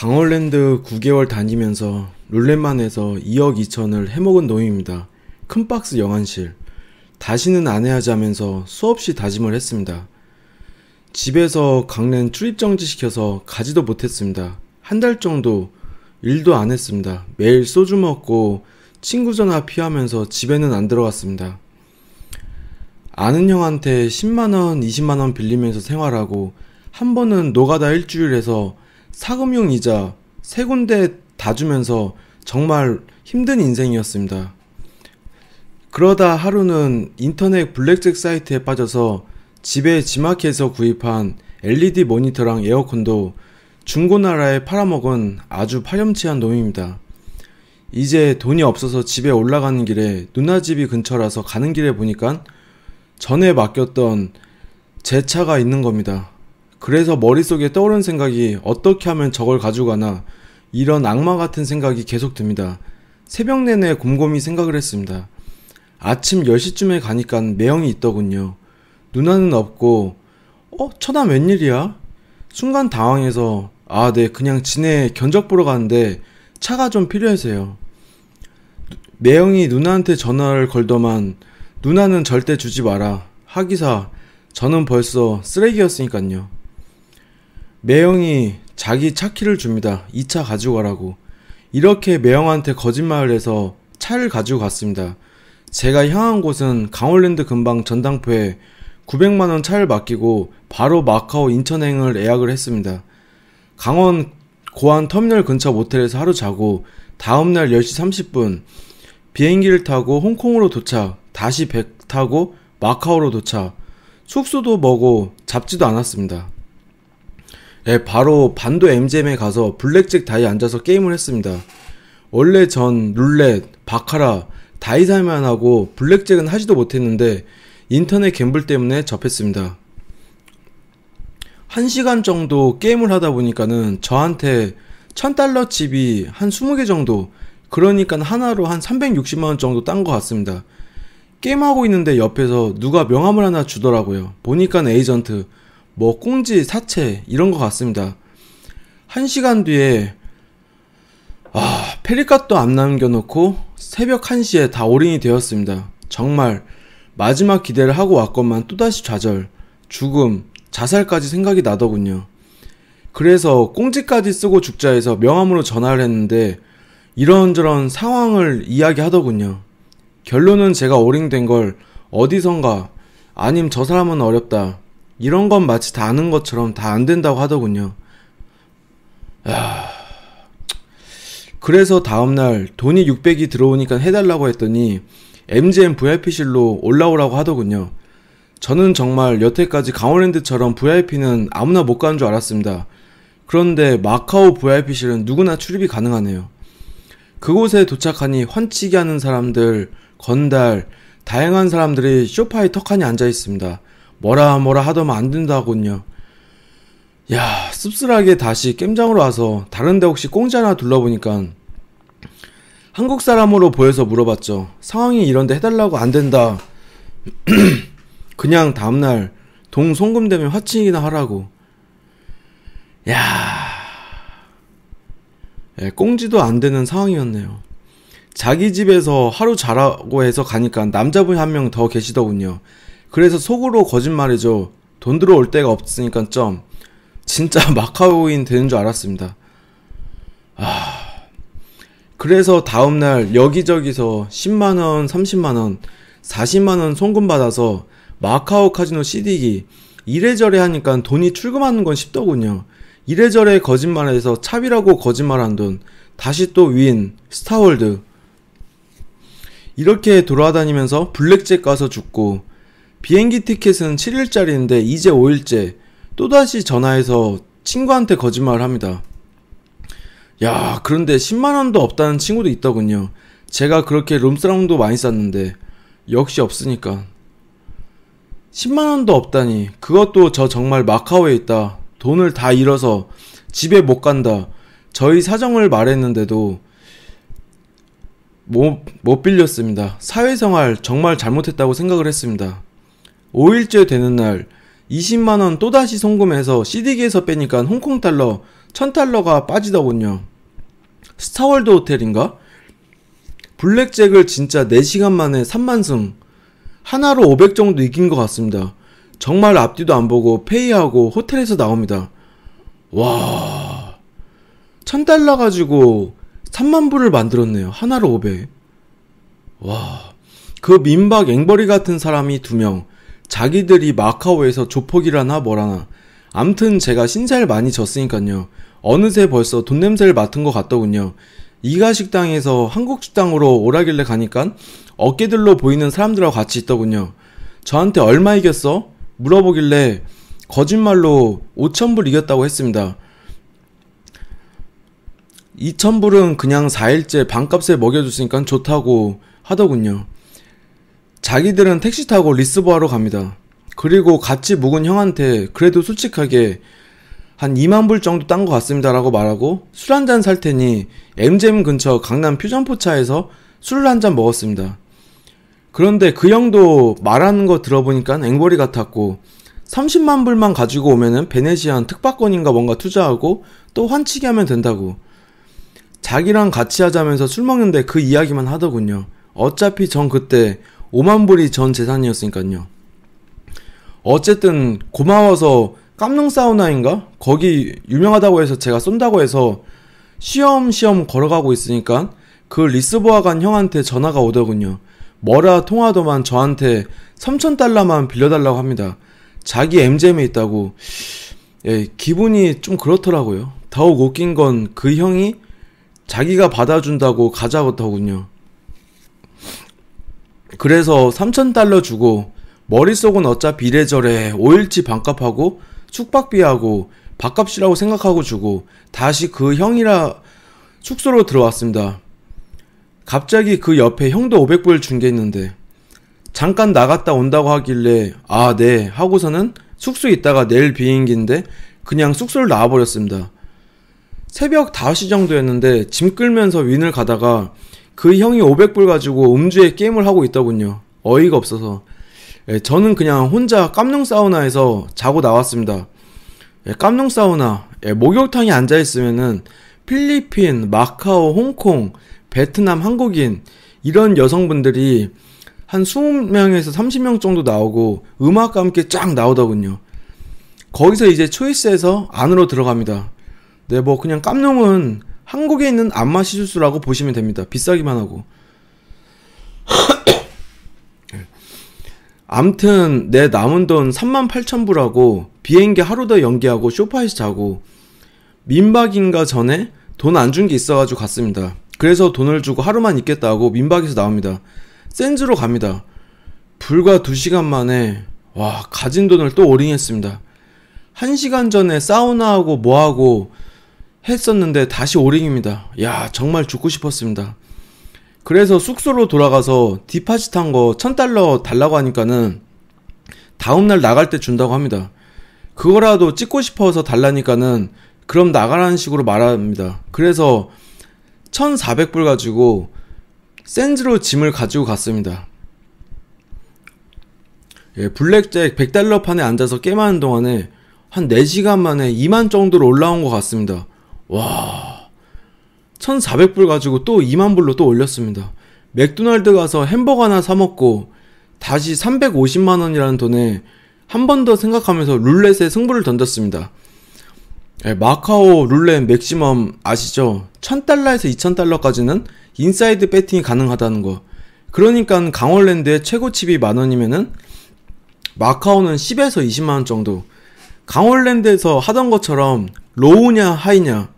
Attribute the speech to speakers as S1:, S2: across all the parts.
S1: 강원랜드 9개월 다니면서 룰렛만 해서 2억 2천을 해먹은 놈입니다. 큰 박스 영안실. 다시는 안 해야자면서 수없이 다짐을 했습니다. 집에서 강랜 출입정지 시켜서 가지도 못했습니다. 한 달 정도 일도 안 했습니다. 매일 소주 먹고 친구 전화 피하면서 집에는 안 들어갔습니다. 아는 형한테 10만원, 20만원 빌리면서 생활하고 한 번은 노가다 일주일에서 사금융 이자 세 군데 다 주면서 정말 힘든 인생이었습니다. 그러다 하루는 인터넷 블랙잭 사이트에 빠져서 집에 지마켓에서 구입한 LED 모니터랑 에어컨도 중고나라에 팔아먹은 아주 파렴치한 놈입니다. 이제 돈이 없어서 집에 올라가는 길에 누나 집이 근처라서 가는 길에 보니까 전에 맡겼던 제 차가 있는 겁니다. 그래서 머릿속에 떠오른 생각이 어떻게 하면 저걸 가져가나 이런 악마 같은 생각이 계속 듭니다. 새벽 내내 곰곰이 생각을 했습니다. 아침 10시쯤에 가니까 매형이 있더군요. 누나는 없고, 어? 천하 웬일이야? 순간 당황해서, 아, 네, 그냥 지네 견적 보러 가는데 차가 좀 필요해서요. 매형이 누나한테 전화를 걸더만, 누나는 절대 주지 마라. 하기사, 저는 벌써 쓰레기였으니깐요. 매형이 자기 차키를 줍니다. 이 차 가지고 가라고. 이렇게 매형한테 거짓말을 해서 차를 가지고 갔습니다. 제가 향한 곳은 강원랜드 근방 전당포에 900만원 차를 맡기고 바로 마카오 인천행을 예약을 했습니다. 강원 고안 터미널 근처 모텔에서 하루 자고 다음날 10시 30분 비행기를 타고 홍콩으로 도착, 다시 배 타고 마카오로 도착, 숙소도 먹고 잡지도 않았습니다. 예, 바로 반도 MGM에 가서 블랙잭 다이 앉아서 게임을 했습니다. 원래 전 룰렛, 바카라, 다이살만 하고 블랙잭은 하지도 못했는데 인터넷 갬블 때문에 접했습니다. 1시간 정도 게임을 하다 보니까는 저한테 1000달러 집이한 20개 정도 그러니까 하나로 한 360만원 정도 딴 것 같습니다. 게임하고 있는데 옆에서 누가 명함을 하나 주더라고요. 보니까 에이전트 뭐 꽁지, 사체 이런 것 같습니다. 한 시간 뒤에 아, 페리카도안 남겨놓고 새벽 1시에 다 올인이 되었습니다. 정말 마지막 기대를 하고 왔건만 또다시 좌절, 죽음, 자살까지 생각이 나더군요. 그래서 꽁지까지 쓰고 죽자 해서 명함으로 전화를 했는데 이런저런 상황을 이야기하더군요. 결론은 제가 오링된 걸 어디선가 아님 저 사람은 어렵다. 이런 건 마치 다 아는 것처럼 다 안 된다고 하더군요. 야... 그래서 다음날 돈이 600이 들어오니까 해달라고 했더니 MGM VIP실로 올라오라고 하더군요. 저는 정말 여태까지 강원랜드처럼 VIP는 아무나 못 가는 줄 알았습니다. 그런데 마카오 VIP실은 누구나 출입이 가능하네요. 그곳에 도착하니 환치기 하는 사람들, 건달, 다양한 사람들이 쇼파에 턱하니 앉아 있습니다. 뭐라 뭐라 하더만 안 된다군요. 야, 씁쓸하게 다시 겜장으로 와서 다른데 혹시 꽁지 하나 둘러보니까 한국 사람으로 보여서 물어봤죠. 상황이 이런데 해달라고 안 된다. 그냥 다음날 동송금 되면 화칭이나 하라고. 야, 예, 꽁지도 안 되는 상황이었네요. 자기 집에서 하루 자라고 해서 가니까 남자분 이한 명 더 계시더군요. 그래서 속으로 거짓말이죠. 돈 들어올 데가 없으니까 점. 진짜 마카오인 되는 줄 알았습니다. 아. 그래서 다음날 여기저기서 10만원, 30만원, 40만원 송금 받아서 마카오 카지노 CD기 이래저래 하니까 돈이 출금하는 건 쉽더군요. 이래저래 거짓말해서 차비라고 거짓말한 돈, 다시 또 윈, 스타월드. 이렇게 돌아다니면서 블랙잭 가서 죽고, 비행기 티켓은 7일짜리인데 이제 5일째 또다시 전화해서 친구한테 거짓말을 합니다. 야, 그런데 10만원도 없다는 친구도 있더군요. 제가 그렇게 룸싸롱도 많이 쌌는데, 역시 없으니까. 10만원도 없다니, 그것도 저 정말 마카오에 있다. 돈을 다 잃어서 집에 못 간다. 저희 사정을 말했는데도 못, 못 빌렸습니다. 사회생활 정말 잘못했다고 생각을 했습니다. 5일째 되는 날 20만원 또다시 송금해서 CD기에서 빼니까 홍콩 달러 1000달러가 빠지더군요. 스타월드 호텔인가? 블랙잭을 진짜 4시간 만에 3만승 하나로 500 정도 이긴 것 같습니다. 정말 앞뒤도 안 보고 페이하고 호텔에서 나옵니다. 와... 1000달러 가지고 3만불을 만들었네요. 하나로 500. 와... 그 민박 앵벌이 같은 사람이 두명 자기들이 마카오에서 조폭이라나 뭐라나. 암튼 제가 신세를 많이 졌으니깐요. 어느새 벌써 돈 냄새를 맡은 것 같더군요. 이가 식당에서 한국 식당으로 오라길래 가니깐 어깨들로 보이는 사람들하고 같이 있더군요. 저한테 얼마 이겼어? 물어보길래 거짓말로 5천불 이겼다고 했습니다. 2천불은 그냥 4일째 반값에 먹여줬으니까 좋다고 하더군요. 자기들은 택시 타고 리스보아로 갑니다. 그리고 같이 묵은 형한테 그래도 솔직하게 한 2만 불 정도 딴 것 같습니다라고 말하고 술 한 잔 살 테니 MGM 근처 강남 퓨전포차에서 술을 한 잔 먹었습니다. 그런데 그 형도 말하는 거 들어보니까 앵벌이 같았고 30만 불만 가지고 오면은 베네시안 특박권인가 뭔가 투자하고 또 환치기 하면 된다고 자기랑 같이 하자면서 술 먹는데 그 이야기만 하더군요. 어차피 전 그때 5만 불이 전 재산이었으니까요. 어쨌든 고마워서 깜릉 사우나인가? 거기 유명하다고 해서 제가 쏜다고 해서 시험시험 걸어가고 있으니까 그 리스보아 간 형한테 전화가 오더군요. 뭐라 통화도만 저한테 3천달러만 빌려달라고 합니다. 자기 MGM에 있다고. 예, 기분이 좀 그렇더라고요. 더욱 웃긴 건 그 형이 자기가 받아준다고 가자고 더군요. 그래서 3,000달러 주고 머릿속은 어차피 이래저래 5일치 반값하고 숙박비하고 밥값이라고 생각하고 주고 다시 그 형이라 숙소로 들어왔습니다. 갑자기 그 옆에 형도 500불 준 게 있는데 잠깐 나갔다 온다고 하길래 아 네 하고서는 숙소 있다가 내일 비행기인데 그냥 숙소를 나와버렸습니다. 새벽 5시 정도였는데 짐 끌면서 윈을 가다가 그 형이 500불 가지고 음주에 게임을 하고 있더군요. 어이가 없어서. 예, 저는 그냥 혼자 깜룡 사우나에서 자고 나왔습니다. 예, 깜룡 사우나, 예, 목욕탕에 앉아있으면은 필리핀, 마카오, 홍콩, 베트남, 한국인, 이런 여성분들이 한 20명에서 30명 정도 나오고 음악과 함께 쫙 나오더군요. 거기서 이제 초이스에서 안으로 들어갑니다. 네, 뭐 그냥 깜룡은 한국에 있는 안마 시술수라고 보시면 됩니다. 비싸기만 하고. 예. 암튼 내 남은 돈 38,000불하고 비행기 하루 더 연기하고 쇼파에서 자고 민박인가 전에 돈 안 준 게 있어가지고 갔습니다. 그래서 돈을 주고 하루만 있겠다고 민박에서 나옵니다. 센즈로 갑니다. 불과 두시간 만에 와 가진 돈을 또 올인했습니다. 한시간 전에 사우나하고 뭐하고 했었는데 다시 오링입니다. 야 정말 죽고 싶었습니다. 그래서 숙소로 돌아가서 디파짓 한거 1000달러 달라고 하니까는 다음날 나갈 때 준다고 합니다. 그거라도 찍고 싶어서 달라니까는 그럼 나가라는 식으로 말합니다. 그래서 1400불 가지고 샌즈로 짐을 가지고 갔습니다. 예, 블랙잭 100달러 판에 앉아서 게임하는 동안에 한 4시간 만에 2만 정도로 올라온 것 같습니다. 와 1400불 가지고 또 2만불로 또 올렸습니다 맥도날드 가서 햄버거 하나 사 먹고 다시 350만원이라는 돈에 한 번 더 생각하면서 룰렛에 승부를 던졌습니다 네, 마카오 룰렛 맥시멈 아시죠? 1000달러에서 2000달러까지는 인사이드 배팅이 가능하다는 거 그러니까 강원랜드의 최고 칩이 만원이면은 마카오는 10에서 20만원 정도 강원랜드에서 하던 것처럼 로우냐 하이냐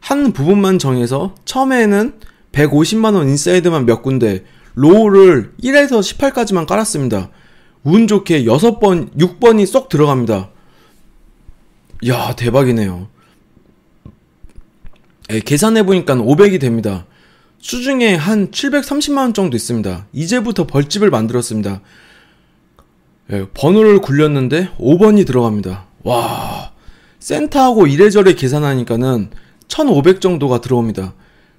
S1: 한 부분만 정해서 처음에는 150만원 인사이드만 몇 군데 로우를 1에서 18까지만 깔았습니다. 운 좋게 6번, 6번이 쏙 들어갑니다. 야 대박이네요. 예, 계산해보니까 500이 됩니다. 수중에 한 730만원 정도 있습니다. 이제부터 벌집을 만들었습니다. 예, 번호를 굴렸는데 5번이 들어갑니다. 와, 센터하고 이래저래 계산하니까는 1,500 정도가 들어옵니다.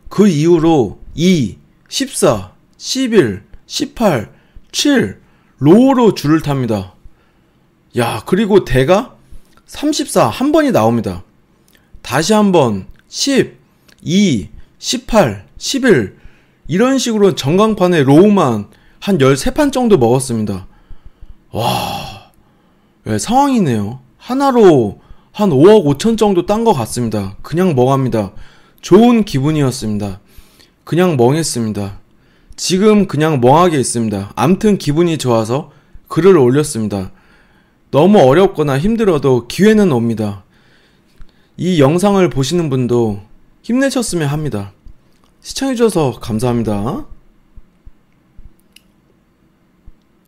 S1: 그 이후로 2, 14, 11, 18, 7, 로로 우 줄을 탑니다. 야, 그리고 대가 34 한 번이 나옵니다. 다시 한번 10, 2, 18, 11 이런 식으로 전광판에 로우만 한 13판 정도 먹었습니다. 와, 네, 예, 상황이네요. 하나로 한 5억 5천 정도 딴 것 같습니다. 그냥 멍합니다. 좋은 기분이었습니다. 그냥 멍했습니다. 지금 그냥 멍하게 있습니다. 암튼 기분이 좋아서 글을 올렸습니다. 너무 어렵거나 힘들어도 기회는 옵니다. 이 영상을 보시는 분도 힘내셨으면 합니다. 시청해주셔서 감사합니다.